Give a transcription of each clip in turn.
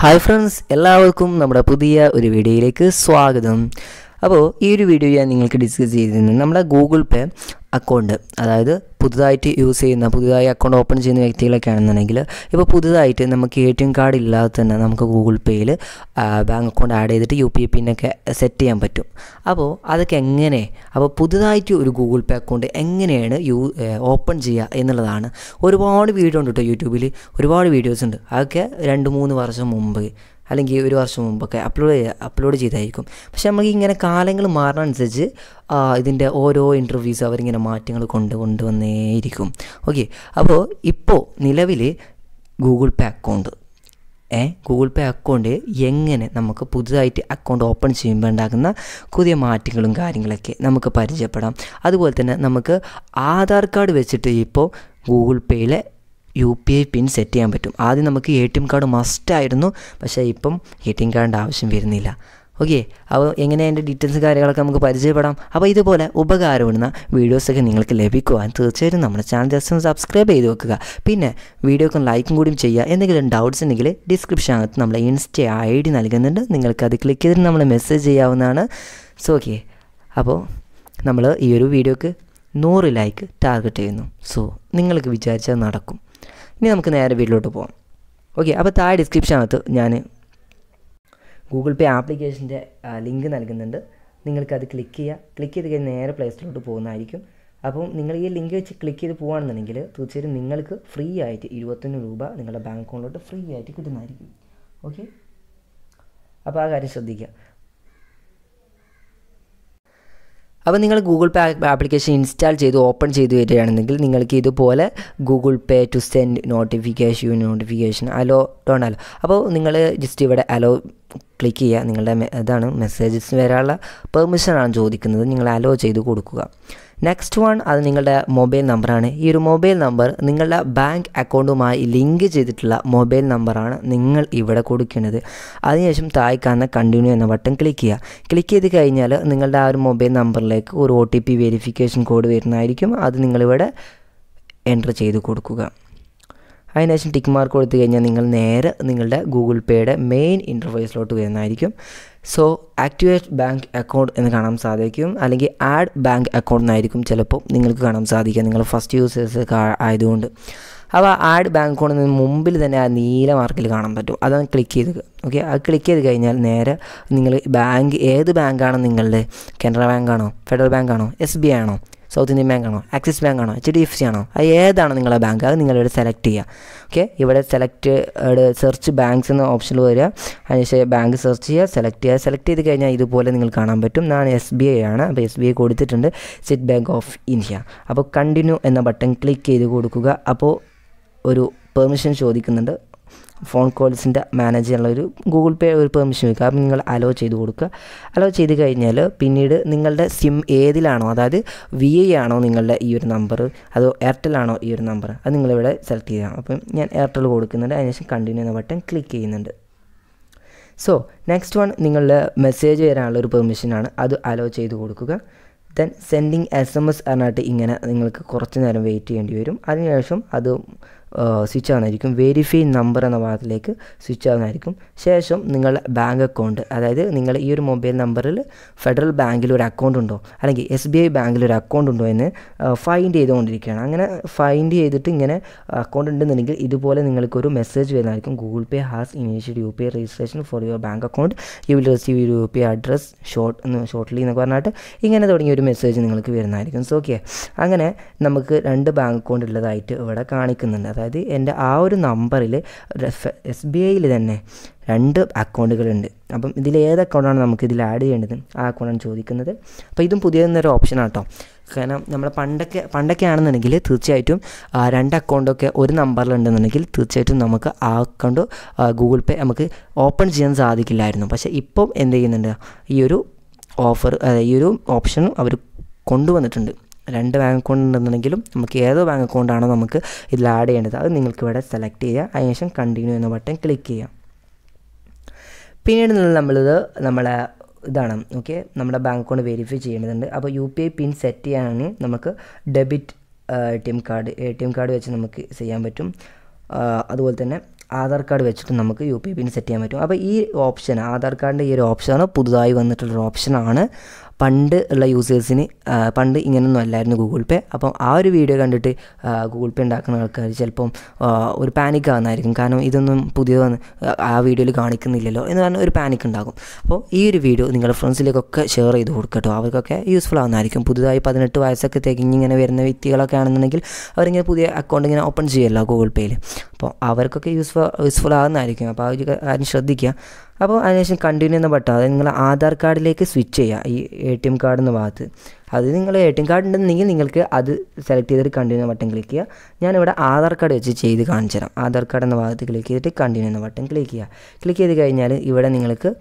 hi friends എല്ലാവർക്കും നമ്മുടെ പുതിയ ഒരു വീഡിയോയിലേക്ക് സ്വാഗതം അപ്പോൾ ഈ ഒരു വീഡിയോ ഞാൻ നിങ്ങൾക്ക് ഡിസ്കസ് ചെയ്തിരുന്നത് നമ്മുടെ ഗൂഗിൾ പേ അക്കൗണ്ട് അതായത് പുതുതായിട്ട് യൂസ് ചെയ്യുന്ന പുതുതായി അക്കൗണ്ട് ഓപ്പൺ ചെയ്യുന്ന വ്യക്തികളൊക്കെ ആണെന്നുണ്ടെങ്കിൽ ഇപ്പോൾ പുതുതായിട്ട് നമുക്ക് എ ടി എം കാർഡ് ഇല്ലാതെ തന്നെ നമുക്ക് ഗൂഗിൾ പേയിൽ ബാങ്ക് അക്കൗണ്ട് ആഡ് ചെയ്തിട്ട് യു പി ഐ പിന്നൊക്കെ സെറ്റ് ചെയ്യാൻ പറ്റും അപ്പോൾ അതൊക്കെ എങ്ങനെ അപ്പോൾ പുതുതായിട്ട് ഒരു ഗൂഗിൾ പേ അക്കൗണ്ട് എങ്ങനെയാണ് യൂ ഓപ്പൺ ചെയ്യുക എന്നുള്ളതാണ് ഒരുപാട് വീഡിയോ ഉണ്ട് കേട്ടോ യൂട്യൂബിൽ ഒരുപാട് വീഡിയോസ് ഉണ്ട് അതൊക്കെ രണ്ട് മൂന്ന് വർഷം മുമ്പ് അല്ലെങ്കിൽ ഒരു വർഷം മുമ്പൊക്കെ അപ്ലോഡ് അപ്ലോഡ് ചെയ്തായിരിക്കും പക്ഷേ നമുക്ക് ഇങ്ങനെ കാലങ്ങൾ മാറുന്നതനുസരിച്ച് ഇതിൻ്റെ ഓരോ ഇൻ്റർവ്യൂസ് അവരിങ്ങനെ മാറ്റങ്ങൾ കൊണ്ട് കൊണ്ടുവന്നേയിരിക്കും ഓക്കെ അപ്പോൾ ഇപ്പോൾ നിലവിൽ ഗൂഗിൾ പേ അക്കൗണ്ട് ഏ ഗൂഗിൾ പേ അക്കൗണ്ട് എങ്ങനെ നമുക്ക് പുതുതായിട്ട് അക്കൗണ്ട് ഓപ്പൺ ചെയ്യുമ്പോൾ ഉണ്ടാകുന്ന പുതിയ മാറ്റങ്ങളും കാര്യങ്ങളൊക്കെ നമുക്ക് പരിചയപ്പെടാം അതുപോലെ തന്നെ നമുക്ക് ആധാർ കാർഡ് വെച്ചിട്ട് ഇപ്പോൾ ഗൂഗിൾ പേയിലെ U P I PIN set ചെയ്യാൻ പറ്റും ആദ്യം നമുക്ക് എ ടി എം കാർഡ് മസ്റ്റായിരുന്നു പക്ഷേ ഇപ്പം എ ടി എം കാർഡിൻ്റെ ആവശ്യം വരുന്നില്ല ഓക്കെ അപ്പോൾ എങ്ങനെ അതിൻ്റെ ഡീറ്റെയിൽസ് കാര്യങ്ങളൊക്കെ നമുക്ക് പരിചയപ്പെടാം അപ്പോൾ ഇതുപോലെ ഉപകാരപ്പെടുന്ന വീഡിയോസൊക്കെ നിങ്ങൾക്ക് ലഭിക്കുവാൻ തീർച്ചയായിട്ടും നമ്മുടെ ചാനൽ ജസ്റ്റ് ഒന്ന് സബ്സ്ക്രൈബ് ചെയ്ത് വെക്കുക പിന്നെ വീഡിയോക്ക് ലൈക്കും കൂടിയും ചെയ്യുക എന്തെങ്കിലും ഡൗട്ട്സ് ഉണ്ടെങ്കിൽ ഡിസ്ക്രിപ്ഷൻ അകത്ത് നമ്മളെ ഇൻസ്റ്റ ഐ ഡി നൽകുന്നുണ്ട് നിങ്ങൾക്ക് അത് ക്ലിക്ക് ചെയ്തിട്ട് നമ്മൾ മെസ്സേജ് ചെയ്യാവുന്നതാണ് സോ ഓക്കെ അപ്പോൾ നമ്മൾ ഈ ഒരു വീഡിയോക്ക് നൂറ് ലൈക്ക് ടാർഗറ്റ് ചെയ്യുന്നു സോ നിങ്ങൾക്ക് വിചാരിച്ചാൽ നടക്കും ഇനി നമുക്ക് നേരെ വീട്ടിലോട്ട് പോകാം ഓക്കെ അപ്പോൾ താഴെ ഡിസ്ക്രിപ്ഷനകത്ത് ഞാൻ ഗൂഗിൾ പേ ആപ്ലിക്കേഷൻ്റെ ലിങ്ക് നൽകുന്നുണ്ട് നിങ്ങൾക്കത് ക്ലിക്ക് ചെയ്യുക ക്ലിക്ക് ചെയ്ത് കഴിഞ്ഞാൽ നേരെ പ്ലേ സ്റ്റോറിലോട്ട് പോകുന്നതായിരിക്കും അപ്പം നിങ്ങൾ ഈ ലിങ്ക് വെച്ച് ക്ലിക്ക് ചെയ്ത് പോകുകയാണെന്നുണ്ടെങ്കിൽ തീർച്ചയായിട്ടും നിങ്ങൾക്ക് ഫ്രീ ആയിട്ട് ഇരുപത്തൊന്ന് രൂപ നിങ്ങളുടെ ബാങ്ക് അക്കൗണ്ടിലോട്ട് ഫ്രീ ആയിട്ട് കിട്ടുന്നതായിരിക്കും ഓക്കെ അപ്പോൾ ആ കാര്യം ശ്രദ്ധിക്കുക അപ്പോൾ നിങ്ങൾ ഗൂഗിൾ പേ ആപ്ലിക്കേഷൻ ഇൻസ്റ്റാൾ ചെയ്ത് ഓപ്പൺ ചെയ്ത് വരികയാണെന്നെങ്കിൽ നിങ്ങൾക്ക് ഇതുപോലെ Google pay to send notification notification allow don't allow അപ്പോൾ നിങ്ങൾ ജസ്റ്റ് ഇവിടെ അലോ ക്ലിക്ക് ചെയ്യുക നിങ്ങളുടെ ഇതാണ് മെസ്സേജസ് വരാനുള്ള പെർമിഷനാണ് ചോദിക്കുന്നത് നിങ്ങൾ അലോ ചെയ്ത് കൊടുക്കുക നെക്സ്റ്റ് വൺ അത് നിങ്ങളുടെ മൊബൈൽ നമ്പറാണ് ഈ ഒരു മൊബൈൽ നമ്പർ നിങ്ങളുടെ ബാങ്ക് അക്കൗണ്ടുമായി ലിങ്ക് ചെയ്തിട്ടുള്ള മൊബൈൽ നമ്പറാണ് നിങ്ങൾ ഇവിടെ കൊടുക്കുന്നത് അതിനുശേഷം താഴ്ക്കാന്ന കണ്ടിന്യൂ എന്ന ബട്ടൺ ക്ലിക്ക് ചെയ്യുക ക്ലിക്ക് ചെയ്ത് കഴിഞ്ഞാൽ നിങ്ങളുടെ ആ ഒരു മൊബൈൽ നമ്പറിലേക്ക് ഒരു O T P verification code വരുന്നതായിരിക്കും അത് നിങ്ങളിവിടെ എൻ്റർ ചെയ്ത് കൊടുക്കുക അതിനുശേഷം ടിക്ക് മാർക്ക് കൊടുത്തു കഴിഞ്ഞാൽ നിങ്ങൾ നേരെ നിങ്ങളുടെ ഗൂഗിൾ പേയുടെ മെയിൻ ഇൻ്റർഫേസിലോട്ട് വരുന്നതായിരിക്കും സോ ആക്ടിവേറ്റ് ബാങ്ക് അക്കൗണ്ട് എന്ന് കാണാൻ സാധിക്കും അല്ലെങ്കിൽ ആഡ് ബാങ്ക് അക്കൗണ്ട് എന്നായിരിക്കും ചിലപ്പോൾ നിങ്ങൾക്ക് കാണാൻ സാധിക്കുക നിങ്ങൾ ഫസ്റ്റ് യൂസേഴ്സ് ആയതുകൊണ്ട് അപ്പോൾ ആഡ് ബാങ്ക് അക്കൗണ്ടിന് മുമ്പിൽ തന്നെ ആ നീല മാർക്കിൽ കാണാൻ പറ്റും അതാണ് ക്ലിക്ക് ചെയ്ത് ഓക്കെ അത് ക്ലിക്ക് ചെയ്ത് കഴിഞ്ഞാൽ നേരെ നിങ്ങൾ ബാങ്ക് ഏത് ബാങ്കാണ് നിങ്ങളുടെ കനറ ബാങ്കാണോ ഫെഡറൽ ബാങ്കാണോ എസ് ബി ആണോ സൗത്ത് ഇന്ത്യൻ ബാങ്ക് ആണോ ആക്സിസ് ബാങ്ക് ആണോ എച്ച് ഡി എഫ് സി ആണോ അത് ഏതാണ് നിങ്ങളുടെ ബാങ്ക് അത് നിങ്ങളിവിടെ സെലക്ട് ചെയ്യുക ഓക്കെ ഇവിടെ സെലക്ട് സെർച്ച് ബാങ്ക്സ് എന്ന ഓപ്ഷനിൽ വരിക അതിനുശേഷം ബാങ്ക് സെർച്ച് ചെയ്യുക സെലക്ട് ചെയ്യുക സെലക്ട് ചെയ്ത് കഴിഞ്ഞാൽ ഇതുപോലെ നിങ്ങൾ കാണാൻ പറ്റും ഞാൻ എസ് ബി ഐ ആണ് അപ്പോൾ എസ് ബി ഐ കൊടുത്തിട്ടുണ്ട് സ്റ്റേറ്റ് ബാങ്ക് ഓഫ് ഇന്ത്യ അപ്പോൾ കണ്ടിന്യൂ എന്ന ബട്ടൺ ക്ലിക്ക് ചെയ്ത് കൊടുക്കുക അപ്പോൾ ഒരു പെർമിഷൻ ചോദിക്കുന്നുണ്ട് ഫോൺ കോൾസിൻ്റെ മാനേജ് ചെയ്യാനുള്ള ഒരു ഗൂഗിൾ പേ ഒരു പെർമിഷൻ വയ്ക്കുക അപ്പം നിങ്ങൾ അലോ ചെയ്ത് കൊടുക്കുക അലോ ചെയ്ത് കഴിഞ്ഞാൽ പിന്നീട് നിങ്ങളുടെ സിം ഏതിലാണോ അതായത് വി ഐ ആണോ നിങ്ങളുടെ ഈ ഒരു നമ്പർ അതോ എയർടെൽ ആണോ ഈ ഒരു നമ്പർ അത് നിങ്ങളിവിടെ സെലക്ട് ചെയ്യാം അപ്പം ഞാൻ എയർടെൽ കൊടുക്കുന്നുണ്ട് അതിനുശേഷം കണ്ടിന്യൂ എന്ന ബട്ടൺ ക്ലിക്ക് ചെയ്യുന്നുണ്ട് സോ നെക്സ്റ്റ് വൺ നിങ്ങളുടെ മെസ്സേജ് വരാനുള്ള ഒരു പെർമിഷനാണ് അത് അലോ ചെയ്ത് കൊടുക്കുക then sending S M S പറഞ്ഞിട്ട് ഇങ്ങനെ നിങ്ങൾക്ക് കുറച്ച് നേരം വെയിറ്റ് ചെയ്യേണ്ടി വരും അതിനുശേഷം അത് സ്വിച്ച് ആവുന്നതായിരിക്കും വെരിഫൈ നമ്പർ എന്ന ഭാഗത്തിലേക്ക് സ്വിച്ച് ആവുന്നതായിരിക്കും ശേഷം നിങ്ങളുടെ ബാങ്ക് അക്കൗണ്ട് അതായത് നിങ്ങൾ ഈ ഒരു മൊബൈൽ നമ്പറിൽ ഫെഡറൽ ബാങ്കിൽ ഒരു അക്കൗണ്ട് ഉണ്ടോ അല്ലെങ്കിൽ എസ് ബി ഐ ബാങ്കിൽ ഒരു അക്കൗണ്ട് ഉണ്ടോ എന്ന് ഫൈൻഡ് ചെയ്തുകൊണ്ടിരിക്കുകയാണ് അങ്ങനെ ഫൈൻഡ് ചെയ്തിട്ട് ഇങ്ങനെ അക്കൗണ്ട് ഉണ്ടെന്നുണ്ടെങ്കിൽ ഇതുപോലെ നിങ്ങൾക്കൊരു മെസ്സേജ് വരുന്നതായിരിക്കും Google pay has initiated U P I registration for your bank account you will receive U P I address short shortly എന്നൊക്കെ പറഞ്ഞിട്ട് ഇങ്ങനെ തുടങ്ങിയ ഒരു മെസ്സേജ് നിങ്ങൾക്ക് വരുന്നതായിരിക്കും സോ ഓക്കെ അങ്ങനെ നമുക്ക് രണ്ട് ബാങ്ക് അക്കൗണ്ട് ഉള്ളതായിട്ട് ഇവിടെ കാണിക്കുന്നുണ്ട് അതായത് അതായത് എൻ്റെ ആ ഒരു നമ്പറിൽ എസ് ബി ഐയിൽ തന്നെ രണ്ട് അക്കൗണ്ടുകളുണ്ട് അപ്പം ഇതിൽ ഏത് അക്കൗണ്ടാണ് നമുക്ക് ഇതിൽ ആഡ് ചെയ്യേണ്ടത് ആ അക്കൗണ്ടാണ് ചോദിക്കുന്നത് അപ്പോൾ ഇതും പുതിയതെന്നൊരു ഓപ്ഷനാണ് കേട്ടോ കാരണം നമ്മൾ പണ്ടൊക്കെ പണ്ടൊക്കെ ആണെന്നുണ്ടെങ്കിൽ തീർച്ചയായിട്ടും രണ്ട് അക്കൗണ്ടൊക്കെ ഒരു നമ്പറിലുണ്ടെന്നുണ്ടെങ്കിൽ തീർച്ചയായിട്ടും നമുക്ക് ആ അക്കൗണ്ട് ഗൂഗിൾ പേ നമുക്ക് ഓപ്പൺ ചെയ്യാൻ സാധിക്കില്ലായിരുന്നു പക്ഷേ ഇപ്പം എന്ത് ചെയ്യുന്നുണ്ട് ഈ ഒരു ഓഫർ ഈ ഒരു ഓപ്ഷൻ അവർ കൊണ്ടുവന്നിട്ടുണ്ട് രണ്ട് ബാങ്ക് അക്കൗണ്ട് ഉണ്ടെന്നുണ്ടെങ്കിലും നമുക്ക് ഏതോ ബാങ്ക് അക്കൗണ്ടാണോ നമുക്ക് ഇതിൽ ആഡ് ചെയ്യേണ്ടത് അത് നിങ്ങൾക്ക് ഇവിടെ സെലക്ട് ചെയ്യുക അതിനുശേഷം കണ്ടിന്യൂ എന്ന ബട്ടൺ ക്ലിക്ക് ചെയ്യാം പിന്നീട് നമ്മളിത് നമ്മളെ ഇതാണ് ഓക്കെ നമ്മുടെ ബാങ്ക് അക്കൗണ്ട് വെരിഫൈ ചെയ്യേണ്ടതുണ്ട് അപ്പോൾ U P I PIN set ചെയ്യാനാണെങ്കിൽ നമുക്ക് debit A T M card A T M card വെച്ച് നമുക്ക് ചെയ്യാൻ പറ്റും അതുപോലെ തന്നെ ആധാർ കാർഡ് വെച്ചിട്ട് നമുക്ക് U P I PIN set ചെയ്യാൻ പറ്റും അപ്പോൾ ഈ ഓപ്ഷൻ ആധാർ കാർഡിൻ്റെ ഈ ഒരു ഓപ്ഷനാണ് പുതുതായി വന്നിട്ടുള്ളൊരു ഓപ്ഷനാണ് പണ്ട് ഉള്ള യൂസേഴ്സിന് പണ്ട് ഇങ്ങനെയൊന്നും അല്ലായിരുന്നു ഗൂഗിൾ പേ അപ്പം ആ ഒരു വീഡിയോ കണ്ടിട്ട് ഗൂഗിൾ പേ ഉണ്ടാക്കുന്ന ആൾക്കാർ ചിലപ്പം ഒരു പാനിക് ആകുന്നതായിരിക്കും കാരണം ഇതൊന്നും പുതിയത് ആ വീഡിയോയിൽ കാണിക്കുന്നില്ലല്ലോ എന്ന് പറഞ്ഞാൽ ഒരു പാനിക് ഉണ്ടാകും അപ്പോൾ ഈ ഒരു വീഡിയോ നിങ്ങളുടെ ഫ്രണ്ട്സിലേക്കൊക്കെ ഷെയർ ചെയ്ത് കൊടുക്കട്ടോ അവർക്കൊക്കെ യൂസ്ഫുൾ ആവുന്നതായിരിക്കും പുതുതായി പതിനെട്ട് വയസ്സൊക്കെ തികഞ്ഞ് ഇങ്ങനെ വരുന്ന വ്യക്തികളൊക്കെ ആണെന്നുണ്ടെങ്കിൽ അവരിങ്ങനെ പുതിയ അക്കൗണ്ട് ഇങ്ങനെ ഓപ്പൺ ചെയ്യല്ലോ ഗൂഗിൾ പേയിൽ അപ്പോൾ അവർക്കൊക്കെ യൂസ്ഫുൾ യൂസ്ഫുൾ ആകുന്നതായിരിക്കും അപ്പോൾ ആ ഒരു കാര്യം ശ്രദ്ധിക്കുക അപ്പോൾ അതിനുശേഷം കണ്ടിന്യൂ എന്ന ബട്ടൺ അത് നിങ്ങൾ ആധാർ കാർഡിലേക്ക് സ്വിച്ച് ചെയ്യുക ഈ എ ടി എം കാർഡ് എന്ന ഭാഗത്ത് അത് നിങ്ങൾ എ ടി എം കാർഡ് ഉണ്ടെന്നുണ്ടെങ്കിൽ നിങ്ങൾക്ക് അത് സെലക്ട് ചെയ്തിട്ട് കണ്ടിന്യൂ എന്ന ബട്ടൺ ക്ലിക്ക് ചെയ്യുക ഞാനിവിടെ ആധാർ കാർഡ് വെച്ച് ചെയ്ത് കാണിച്ചു തരാം ആധാർ കാർഡ് എന്ന ഭാഗത്ത് ക്ലിക്ക് ചെയ്തിട്ട് കണ്ടിന്യൂ എന്ന ബട്ടൺ ക്ലിക്ക് ചെയ്യുക ക്ലിക്ക് ചെയ്ത് കഴിഞ്ഞാൽ ഇവിടെ നിങ്ങൾക്ക്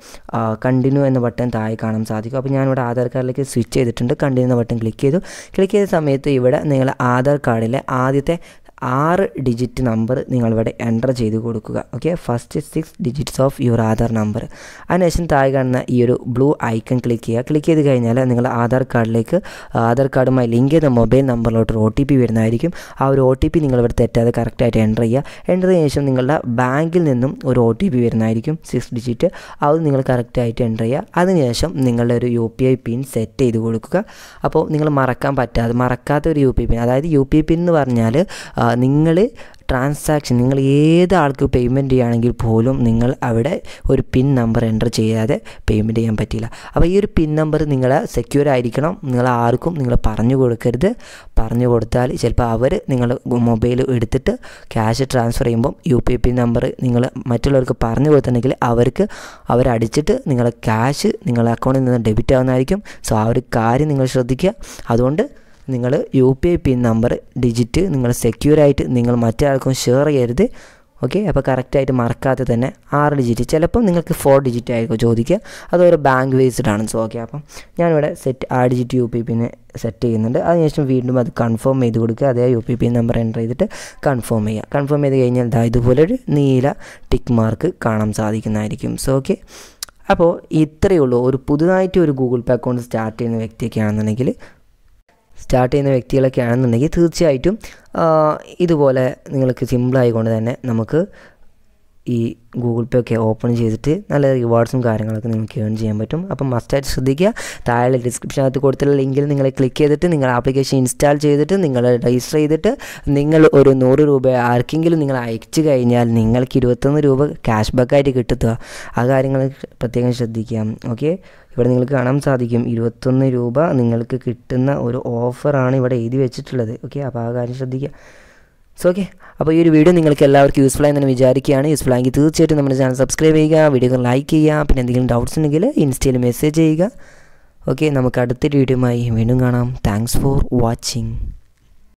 കണ്ടിന്യൂ എന്ന ബട്ടൺ താഴെ കാണാൻ സാധിക്കും അപ്പോൾ ഞാനിവിടെ ആധാർ കാർഡിലേക്ക് സ്വിച്ച് ചെയ്തിട്ടുണ്ട് കണ്ടിന്യൂ എന്ന ബട്ടൺ ക്ലിക്ക് ചെയ്തു ക്ലിക്ക് ചെയ്ത സമയത്ത് ഇവിടെ നിങ്ങൾ ആധാർ കാർഡിലെ ആദ്യത്തെ ആറ് ഡിജിറ്റ് നമ്പർ നിങ്ങളിവിടെ എൻ്റർ ചെയ്ത് കൊടുക്കുക okay first six digits of your Aadhaar number അതിനുശേഷം താഴെ കാണുന്ന ഈ ഒരു ബ്ലൂ ഐക്കൺ ക്ലിക്ക് ചെയ്യുക ക്ലിക്ക് ചെയ്ത് കഴിഞ്ഞാൽ നിങ്ങൾ ആധാർ കാർഡിലേക്ക് ആധാർ കാർഡുമായി ലിങ്ക് ചെയ്ത മൊബൈൽ നമ്പറിലോട്ട് ഒരു ഒ ടി പി വരുന്നതായിരിക്കും ആ ഒരു ഒ ടി പി നിങ്ങളിവിടെ തെറ്റാതെ കറക്റ്റായിട്ട് എൻ്റർ ചെയ്യുക എൻ്റർ ചെയ്തതിനു ശേഷം നിങ്ങളുടെ ബാങ്കിൽ നിന്നും ഒരു ഒ ടി പി വരുന്നതായിരിക്കും സിക്സ് ഡിജിറ്റ് അത് നിങ്ങൾ കറക്റ്റായിട്ട് എൻ്റർ ചെയ്യുക അതിനുശേഷം നിങ്ങളുടെ ഒരു U P I PIN set ചെയ്ത് കൊടുക്കുക അപ്പോൾ നിങ്ങൾ മറക്കാൻ പറ്റാതെ മറക്കാത്ത ഒരു യു പി പിൻ അതായത് യു പി പിൻ എന്ന് പറഞ്ഞാൽ നിങ്ങൾ ട്രാൻസാക്ഷൻ നിങ്ങൾ ഏത് ആൾക്ക് പേയ്മെൻറ്റ് ചെയ്യുകയാണെങ്കിൽ പോലും നിങ്ങൾ അവിടെ ഒരു പിൻ നമ്പർ എൻ്റർ ചെയ്യാതെ പേയ്മെൻറ്റ് ചെയ്യാൻ പറ്റില്ല അപ്പോൾ ഈ ഒരു പിൻ നമ്പർ നിങ്ങൾ സെക്യൂർ ആയിരിക്കണം നിങ്ങൾ ആർക്കും നിങ്ങൾ പറഞ്ഞു കൊടുക്കരുത് പറഞ്ഞു കൊടുത്താൽ ചിലപ്പോൾ അവർ നിങ്ങൾ മൊബൈൽ എടുത്തിട്ട് ക്യാഷ് ട്രാൻസ്ഫർ ചെയ്യുമ്പം യു പി പി നമ്പർ നിങ്ങൾ മറ്റുള്ളവർക്ക് പറഞ്ഞു കൊടുത്തിട്ടുണ്ടെങ്കിൽ അവർക്ക് അവരടിച്ചിട്ട് നിങ്ങളെ ക്യാഷ് നിങ്ങളുടെ അക്കൗണ്ടിൽ നിന്ന് ഡെബിറ്റ് ആവുന്നതായിരിക്കും സോ ആ ഒരു കാര്യം നിങ്ങൾ ശ്രദ്ധിക്കുക അതുകൊണ്ട് നിങ്ങൾ U P I PIN number digit നിങ്ങൾ ആയിട്ട് നിങ്ങൾ മറ്റാർക്കും ഷെയർ ചെയ്യരുത് ഓക്കെ അപ്പോൾ കറക്റ്റായിട്ട് മറക്കാതെ തന്നെ ആറ് ഡിജിറ്റ് ചിലപ്പം നിങ്ങൾക്ക് ഫോർ ഡിജിറ്റ് ആയിരിക്കും ചോദിക്കുക അതൊരു ബാങ്ക് ബേസ്ഡ് ആണ് സോ ഓക്കെ അപ്പം ഞാനിവിടെ സെറ്റ് ആ ഡിജിറ്റ് യു പി പിന്നെ സെറ്റ് ചെയ്യുന്നുണ്ട് അതിനുശേഷം വീണ്ടും അത് കൺഫേം ചെയ്ത് കൊടുക്കുക അതേ U P P number enter ചെയ്തിട്ട് കൺഫേം ചെയ്യുക കൺഫേം ചെയ്ത് കഴിഞ്ഞാൽ ദാ ഇതുപോലെ ഒരു നീല ടിക്ക് മാർക്ക് കാണാൻ സാധിക്കുന്നതായിരിക്കും സോ ഓക്കെ അപ്പോൾ ഇത്രയേ ഉള്ളൂ ഒരു പുതുതായിട്ട് ഒരു ഗൂഗിൾ പേ അക്കൗണ്ട് സ്റ്റാർട്ട് ചെയ്യുന്ന വ്യക്തിയൊക്കെ ആണെന്നുണ്ടെങ്കിൽ സ്റ്റാർട്ട് ചെയ്യുന്ന വ്യക്തികളൊക്കെ ആണെന്നുണ്ടെങ്കിൽ തീർച്ചയായിട്ടും ഇതുപോലെ നിങ്ങൾക്ക് സിമ്പിളായിക്കൊണ്ട് തന്നെ നമുക്ക് ഈ ഗൂഗിൾ പേ ഒക്കെ ഓപ്പൺ ചെയ്തിട്ട് നല്ല റിവാർഡ്സും കാര്യങ്ങളൊക്കെ നിങ്ങൾക്ക് ഏൺ ചെയ്യാൻ പറ്റും അപ്പം മസ്റ്റായിട്ട് ശ്രദ്ധിക്കുക താഴെ ഡിസ്ക്രിപ്ഷനകത്ത് കൊടുത്തുള്ള ലിങ്കിൽ നിങ്ങൾ ക്ലിക്ക് ചെയ്തിട്ട് നിങ്ങൾ ആപ്ലിക്കേഷൻ ഇൻസ്റ്റാൾ ചെയ്തിട്ട് നിങ്ങൾ രജിസ്റ്റർ ചെയ്തിട്ട് നിങ്ങൾ ഒരു നൂറ് രൂപ ആർക്കെങ്കിലും നിങ്ങൾ അയച്ചു കഴിഞ്ഞാൽ നിങ്ങൾക്ക് ഇരുപത്തൊന്ന് രൂപ ക്യാഷ് ബാക്കായിട്ട് കിട്ടുക ആ കാര്യങ്ങൾ പ്രത്യേകം ശ്രദ്ധിക്കാം ഓക്കെ ഇവിടെ നിങ്ങൾക്ക് കാണാൻ സാധിക്കും ഇരുപത്തൊന്ന് രൂപ നിങ്ങൾക്ക് കിട്ടുന്ന ഒരു ഓഫറാണ് ഇവിടെ എഴുതി വെച്ചിട്ടുള്ളത് ഓക്കെ അപ്പോൾ ആ കാര്യം ശ്രദ്ധിക്കുക സോ ഓക്കെ അപ്പോൾ ഈ ഒരു വീഡിയോ നിങ്ങൾക്ക് എല്ലാവർക്കും യൂസ്ഫുൾ ആയി തന്നെ വിചാരിക്കുകയാണ് യൂസ്ഫുൾ ആയെങ്കിൽ തീർച്ചയായിട്ടും നമ്മുടെ ചാനൽ സബ്സ്ക്രൈബ് ചെയ്യുക വീഡിയോകൾ ലൈക്ക് ചെയ്യുക പിന്നെ എന്തെങ്കിലും ഡൗട്ട്സ് ഉണ്ടെങ്കിൽ ഇൻസ്റ്റയിൽ മെസ്സേജ് ചെയ്യുക ഓക്കെ നമുക്ക് അടുത്തൊരു വീഡിയോയുമായി വീണ്ടും കാണാം താങ്ക്സ് ഫോർ വാച്ചിങ്